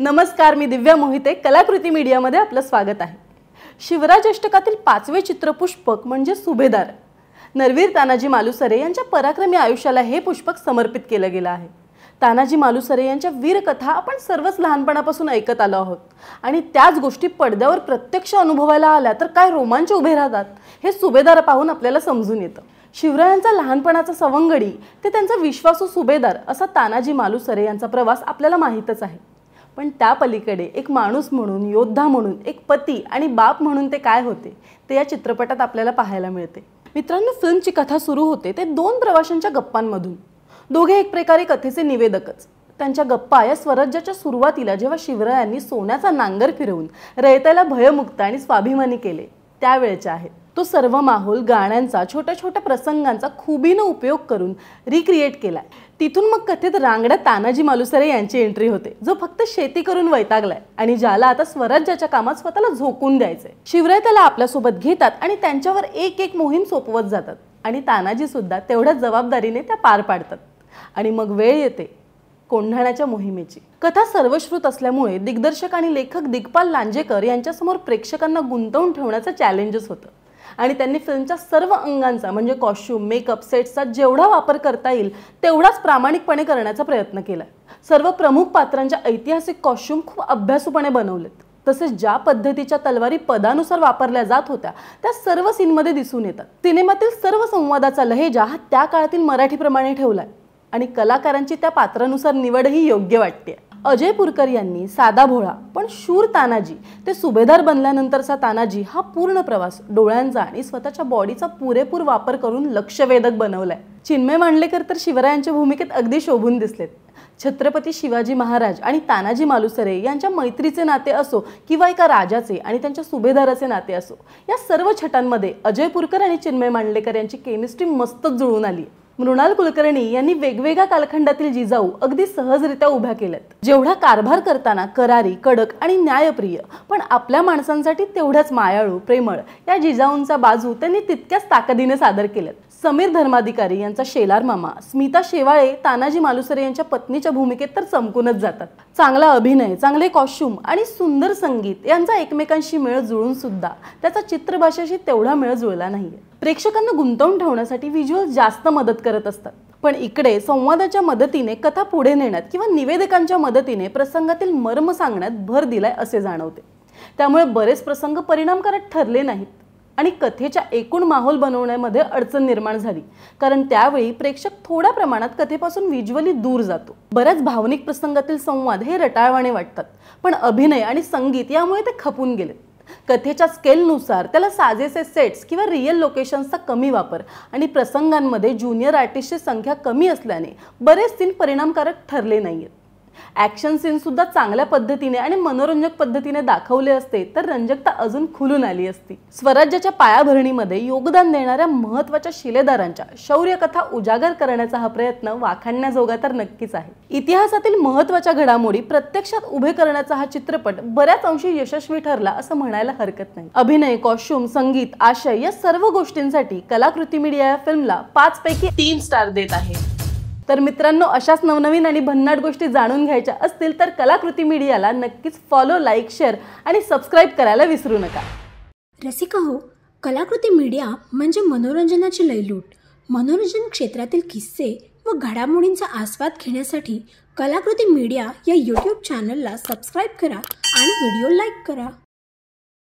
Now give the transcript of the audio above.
नमस्कार मी दिव्या मोहिते कलाकृती मीडियामध्ये आपलं स्वागत आहे शिवराज अष्टकातील पाचवे चित्रपुष्पक म्हणजे सुभेदार नरवीर तानाजी मालुसरे यांच्या पराक्रमी आयुष्याला हे पुष्पक समर्पित केलं गेलं आहे तानाजी मालुसरे यांच्या वीरकथा आपण सर्वच लहानपणापासून ऐकत आलो आहोत आणि त्याच गोष्टी पडद्यावर प्रत्यक्ष अनुभवायला आल्या तर काय रोमांच उभे राहतात हे सुभेदार पाहून आपल्याला समजून येतं शिवरायांचा लहानपणाचा सवंगडी ते त्यांचा विश्वासू सुभेदार असा तानाजी मालुसरे यांचा प्रवास आपल्याला माहीतच आहे पण त्या पलीकडे एक माणूस म्हणून योद्धा म्हणून एक पती आणि बाप म्हणून ते काय होते ते या चित्रपटात आपल्याला पाहायला मिळते मित्रांनो फिल्मची कथा सुरू होते ते दोन प्रवाशांच्या गप्पांमधून दोघे एक प्रकारे कथेचे निवेदकच त्यांच्या गप्पा या स्वराज्याच्या सुरुवातीला जेव्हा शिवरायांनी सोन्याचा नांगर फिरवून रयताला भयमुक्त आणि स्वाभिमानी केले त्यावेळेच्या आहेत तो सर्व माहोल गाण्यांचा छोट्या छोट्या प्रसंगांचा खुबीनं उपयोग करून रिक्रिएट केला तिथून मग कथेत रांगड्या तानाजी मालुसरे यांची एंट्री होते जो फक्त शेती करून वैतागलाय आणि ज्याला आता स्वराज्याच्या कामात स्वतःला झोकून द्यायचंय शिवराय त्याला आपल्यासोबत घेतात आणि त्यांच्यावर एक एक मोहीम सोपवत जातात आणि तानाजी सुद्धा तेवढ्या जबाबदारीने त्या पार पाडतात आणि मग वेळ येते कोंढाण्याच्या मोहिमेची कथा सर्वश्रुत असल्यामुळे दिग्दर्शक आणि लेखक दिग्पाल लांजेकर यांच्यासमोर प्रेक्षकांना गुंतवून ठेवण्याचं चॅलेंजेस होतं आणि त्यांनी फिल्मच्या सर्व अंगांचा म्हणजे कॉस्ट्युम मेकअप सेट्सचा जेवढा वापर करता येईल तेवढाच प्रामाणिकपणे करण्याचा प्रयत्न केला सर्व प्रमुख पात्रांच्या ऐतिहासिक कॉस्ट्युम खूप अभ्यासूपणे बनवलेत तसेच ज्या पद्धतीच्या तलवारी पदानुसार वापरल्या जात होत्या त्या सर्व सीनमध्ये दिसून येतात सिनेमातील सर्व संवादाचा लहेजा हा त्या काळातील मराठीप्रमाणे ठेवला आहे आणि कलाकारांची त्या पात्रानुसार निवडही योग्य वाटते अजय पुरकर यांनी साधा भोळा पण शूर तानाजी ते सुभेदार बनल्यानंतरचा तानाजी हा पूर्ण प्रवास डोळ्यांचा आणि स्वतःच्या बॉडीचा पुरेपूर वापर करून लक्षवेधक बनवलाय चिन्मय मांडलेकर तर शिवरायांच्या भूमिकेत अगदी शोभून दिसलेत छत्रपती शिवाजी महाराज आणि तानाजी मालुसरे यांच्या मैत्रीचे नाते असो किंवा एका राजाचे आणि त्यांच्या सुभेदाराचे नाते असो या सर्व छटांमध्ये अजय पुरकर आणि चिन्मय मांडलेकर यांची केमिस्ट्री मस्तच जुळून आली मृणाल कुलकर्णी यांनी वेगवेगळ्या कालखंडातील जिजाऊ अगदी सहजरित्या उभ्या केल्यात जेवढा कारभार करताना करारी कडक आणि न्यायप्रिय पण आपल्या माणसांसाठी तेवढ्याच मायाळू प्रेमळ या जिजाऊंचा बाजू त्यांनी तितक्याच ताकदीने सादर केल्यात समीर धर्माधिकारी यांचा शेलार मामा स्मिता शेवाळे तानाजी मालुसरे यांच्या पत्नीच्या भूमिकेत तर चमकूनच जातात चांगला अभिनय चांगले कॉस्ट्युम आणि सुंदर संगीत यांचा एकमेकांशी मेळ जुळून सुद्धा त्याचा चित्रभाषेशी तेवढा मेळ जुळला नाहीये प्रेक्षकांना गुंतवून ठेवण्यासाठी व्हिज्युअल जास्त मदत करत असतात पण इकडे संवादाच्या मदतीने कथा पुढे नेण्यात किंवा निवेदकांच्या मदतीने प्रसंगातील मर्म सांगण्यात भर दिलाय असे जाणवते त्यामुळे बरेच प्रसंग परिणामकारक ठरले नाहीत आणि कथेच्या एकूण माहोल बनवण्यामध्ये अडचण निर्माण झाली कारण त्यावेळी प्रेक्षक थोड्या प्रमाणात कथेपासून व्हिज्युअली दूर जातो बऱ्याच भावनिक प्रसंगातील संवाद हे रटाळवाने वाटतात पण अभिनय आणि संगीत यामुळे ते खपून गेले कथेच्या स्केलनुसार त्याला साजेसे सेट्स किंवा रिअल लोकेशन्सचा कमी वापर आणि प्रसंगांमध्ये ज्युनियर आर्टिस्टची संख्या कमी असल्याने बरेच तीन परिणामकारक ठरले नाहीयेत ऍक्शन सीन सुद्धा चांगल्या पद्धतीने आणि मनोरंजक पद्धतीने दाखवले असते तर रंजकता अजून खुलून आली असती स्वराज्याच्या पायाभरणीमध्ये योगदान देणाऱ्या महत्त्वाच्या शिलेदारांच्या शौर्यकथा उजागर करण्याचा हा प्रयत्न वाखाणण्याजोगा तर नक्कीच आहे इतिहासातील महत्वाच्या घडामोडी प्रत्यक्षात उभे करण्याचा हा चित्रपट बऱ्याच अंशी यशस्वी ठरला असं म्हणायला हरकत नाही अभिनय कॉस्ट्युम संगीत आशय या सर्व गोष्टींसाठी कलाकृती मीडिया या फिल्मला पाच पैकी तीन स्टार देत आहे तर मित्रांनो अशाच नवनवीन आणि भन्नाट गोष्टी जाणून घ्यायच्या असतील तर कलाकृती मीडियाला नक्कीच फॉलो लाईक शेअर आणि सबस्क्राईब करायला विसरू नका रसिकहो हो कलाकृती मीडिया म्हणजे मनोरंजनाची लयलूट मनोरंजन क्षेत्रातील किस्से व घडामोडींचा आस्वाद घेण्यासाठी कलाकृती मीडिया या यूट्यूब चॅनलला सबस्क्राईब करा आणि व्हिडिओ लाईक करा